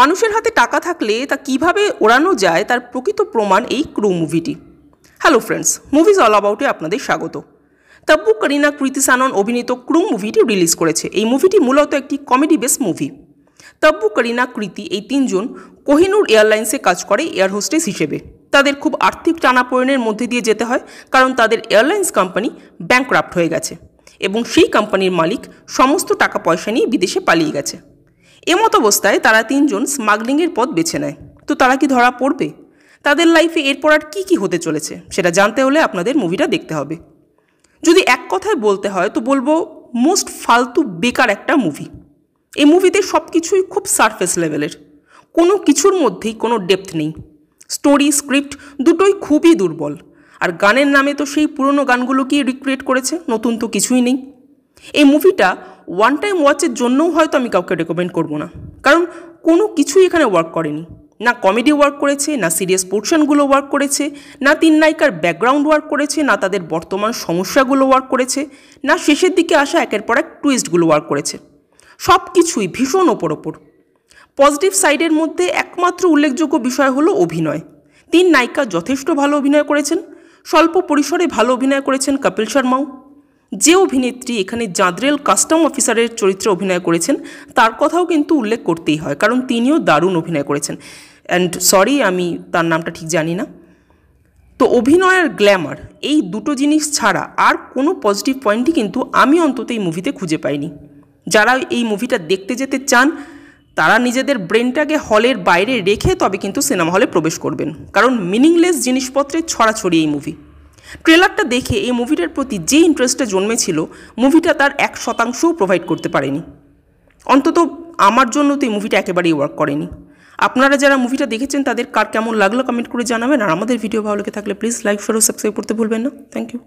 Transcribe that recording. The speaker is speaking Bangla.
মানুষের হাতে টাকা থাকলে তা কিভাবে ওড়ানো যায় তার প্রকৃত প্রমাণ এই ক্রু মুভিটি হ্যালো ফ্রেন্ডস মুভিজ অল অ্যাবাউটে আপনাদের স্বাগত তাব্বু করিনা কৃতি সানন অভিনীত ক্রু মুভিটি রিলিজ করেছে এই মুভিটি মূলত একটি কমেডি বেস মুভি তাব্বু করিনা কৃতি এই তিনজন কোহিনুর এয়ারলাইন্সে কাজ করে এয়ার হোস্টেস হিসেবে তাদের খুব আর্থিক টানাপোড়েনের মধ্যে দিয়ে যেতে হয় কারণ তাদের এয়ারলাইন্স কোম্পানি ব্যাঙ্করাপ্ট হয়ে গেছে এবং সেই কোম্পানির মালিক সমস্ত টাকা পয়সা নিয়ে বিদেশে পালিয়ে গেছে এমত অবস্থায় তারা তিনজন স্মাগলিংয়ের পথ বেছে নেয় তো তারা কি ধরা পড়বে তাদের লাইফে এরপর আর কী কী হতে চলেছে সেটা জানতে হলে আপনাদের মুভিটা দেখতে হবে যদি এক কথায় বলতে হয় তো বলবো মোস্ট ফালতু বেকার একটা মুভি এই মুভিতে সব কিছুই খুব সারফেস লেভেলের কোনো কিছুর মধ্যেই কোনো ডেপথ নেই স্টোরি স্ক্রিপ্ট দুটোই খুবই দুর্বল আর গানের নামে তো সেই পুরনো গানগুলোকেই রিক্রিয়েট করেছে নতুন তো কিছুই নেই এই মুভিটা ওয়ান টাইম ওয়াচের জন্যও হয়তো আমি কাউকে রেকমেন্ড করব না কারণ কোনো কিছুই এখানে ওয়ার্ক করেনি না কমেডি ওয়ার্ক করেছে না সিরিয়াস পোর্শনগুলো ওয়ার্ক করেছে না তিন নায়িকার ব্যাকগ্রাউন্ড ওয়ার্ক করেছে না তাদের বর্তমান সমস্যাগুলো ওয়ার্ক করেছে না শেষের দিকে আসা একের পর এক টুইস্টগুলো ওয়ার্ক করেছে সব কিছুই ভীষণ ওপর ওপর পজিটিভ সাইডের মধ্যে একমাত্র উল্লেখযোগ্য বিষয় হলো অভিনয় তিন নায়িকা যথেষ্ট ভালো অভিনয় করেছেন স্বল্প পরিসরে ভালো অভিনয় করেছেন কপিল শর্মাও যে অভিনেত্রী এখানে জাঁদরেল কাস্টম অফিসারের চরিত্রে অভিনয় করেছেন তার কথাও কিন্তু উল্লেখ করতেই হয় কারণ তিনিও দারুণ অভিনয় করেছেন অ্যান্ড সরি আমি তার নামটা ঠিক জানি না তো অভিনয় আর গ্ল্যামার এই দুটো জিনিস ছাড়া আর কোনো পজিটিভ পয়েন্টই কিন্তু আমি অন্তত এই মুভিতে খুঁজে পাইনি যারা এই মুভিটা দেখতে যেতে চান তারা নিজেদের ব্রেনটাকে হলের বাইরে রেখে তবে কিন্তু সিনেমা হলে প্রবেশ করবেন কারণ মিনিংলেস জিনিসপত্রে ছড়াছড়ি এই মুভি ট্রেলারটা দেখে এই মুভিটার প্রতি যে ইন্টারেস্টটা জন্মেছিল মুভিটা তার এক শতাংশও প্রোভাইড করতে পারেনি অন্তত আমার জন্য তো এই মুভিটা একেবারেই ওয়ার্ক করেনি আপনারা যারা মুভিটা দেখেছেন তাদের কার কেমন লাগলো কমেন্ট করে জানাবেন আর আমাদের ভিডিও ভালো লেগে থাকলে প্লিজ লাইক ফেরো সাবস্ক্রাইব করতে ভুলবেন না থ্যাংক ইউ